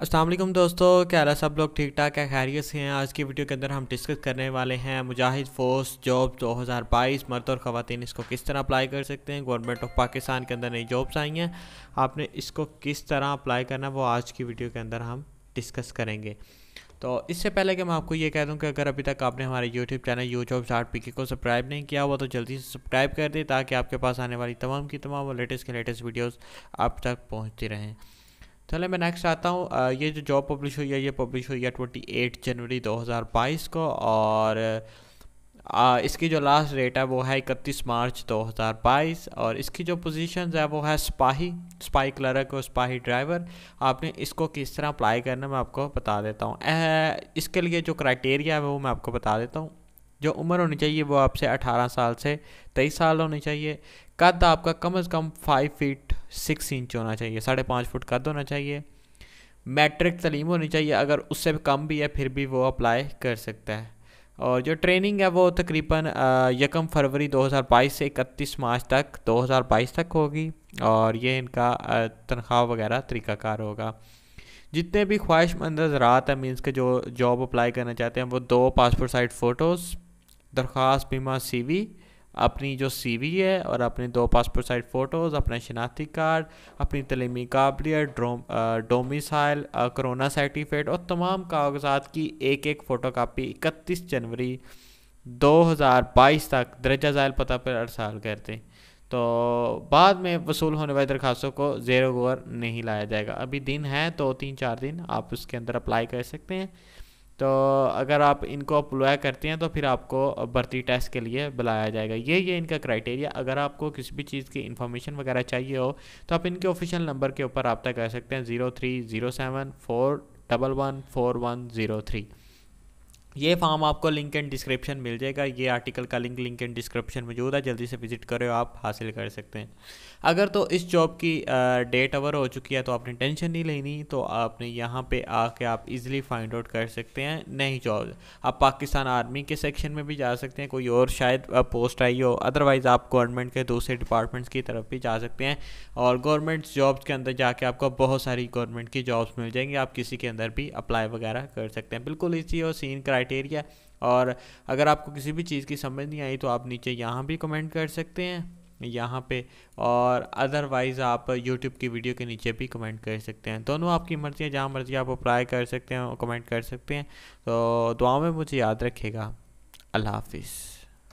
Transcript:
असलम दोस्तों क्या है सब लोग ठीक ठाक है खैरियत से हैं आज की वीडियो के अंदर हम डिस्कस करने वाले हैं मुजाहिद फोर्स जॉब 2022 मर्द और ख़वान इसको किस तरह अप्लाई कर सकते हैं गवर्नमेंट ऑफ पाकिस्तान के अंदर नई जॉब्स आई हैं आपने इसको किस तरह अप्लाई करना है वो आज की वीडियो के अंदर हम डिस्कस करेंगे तो इससे पहले कि मैं आपको ये कह दूँ कि अगर अभी तक आपने हमारे YouTube channel job start P को सब्सक्राइब नहीं किया हुआ तो जल्दी से सब्सक्राइब कर दें ताकि आपके पास आने वाली तमाम की तमाम लेटेस्ट के लेटेस्ट वीडियोज़ आप तक पहुँचती रहें चले मैं नेक्स्ट आता हूँ ये जो जॉब पब्लिश हुई है ये पब्लिश हुई है ट्वेंटी एट जनवरी दो हज़ार बाईस को और आ, इसकी जो लास्ट डेट है वो है इकतीस मार्च दो हज़ार बाईस और इसकी जो पोजीशन है वो है स्पाही स्पाही क्लर्क और स्पाही ड्राइवर आपने इसको किस तरह अप्लाई करना मैं आपको बता देता हूँ इसके लिए जो क्राइटेरिया है वो मैं आपको बता देता हूँ जो उम्र होनी चाहिए वो आपसे 18 साल से 23 साल होनी चाहिए कद आपका कम अज़ कम 5 फीट सिक्स इंच होना चाहिए साढ़े पाँच फुट कद होना चाहिए मैट्रिक तलीम होनी चाहिए अगर उससे कम भी है फिर भी वो अप्लाई कर सकता है और जो ट्रेनिंग है वो तकरीबन यकम फरवरी 2022 से इकतीस मार्च तक 2022 तक होगी और ये इनका तनख्वाह वगैरह तरीक़ाकार होगा जितने भी ख्वाहिशमंद रात है मीन्स के जो जॉब अप्लाई करना चाहते हैं वो दो पासपोर्ट साइज फ़ोटोज़ दरख्वास्त बीमा सीवी अपनी जो वी है और अपने दो पासपोर्ट साइज फ़ोटोज़ अपना शनाख्ती कार्ड अपनी तलीमी काबिलियत डोमिसाइल करोना सर्टिफिकेट और तमाम कागजात की एक एक फ़ोटो कापी इकतीस जनवरी 2022 तक दर्जा जैल पता पर अरसाल करते तो बाद में वसूल होने वाली दरखास्तों को ज़ेरो गौर नहीं लाया जाएगा अभी दिन है तो तीन चार दिन आप उसके अंदर अप्लाई कर सकते हैं तो अगर आप इनको अप्लाई करते हैं तो फिर आपको भर्ती टेस्ट के लिए बुलाया जाएगा ये ये इनका क्राइटेरिया अगर आपको किसी भी चीज़ की इन्फॉर्मेशन वगैरह चाहिए हो तो आप इनके ऑफिशियल नंबर के ऊपर रबता कर सकते हैं zero three zero seven four double one four one zero three ये फॉर्म आपको लिंक एंड डिस्क्रिप्शन मिल जाएगा ये आर्टिकल का लिंक लिंक एंड डिस्क्रिप्शन मौजूद है जल्दी से विजिट करो आप हासिल कर सकते हैं अगर तो इस जॉब की डेट अवर हो चुकी है तो आपने टेंशन नहीं लेनी तो आपने यहाँ पे आके आप इजीली फाइंड आउट कर सकते हैं नई जॉब आप पाकिस्तान आर्मी के सेक्शन में भी जा सकते हैं कोई और शायद पोस्ट आई हो अदरवाइज़ आप गवर्नमेंट के दूसरे डिपार्टमेंट्स की तरफ भी जा सकते हैं और गवर्नमेंट जॉब्स के अंदर जाके आपको बहुत सारी गवर्नमेंट की जॉब्स मिल जाएंगी आप किसी के अंदर भी अप्लाई वगैरह कर सकते हैं बिल्कुल इसी और सीन क्राइट क्राइटेरिया और अगर आपको किसी भी चीज़ की समझ नहीं आई तो आप नीचे यहाँ भी कमेंट कर सकते हैं यहाँ पे और अदरवाइज़ आप यूट्यूब की वीडियो के नीचे भी कमेंट कर सकते हैं दोनों आपकी मर्ज़ी है जहाँ मर्ज़ी आप अप्लाई कर सकते हैं कमेंट कर सकते हैं तो दुआ में मुझे याद रखेगा अल्लाह हाफिज़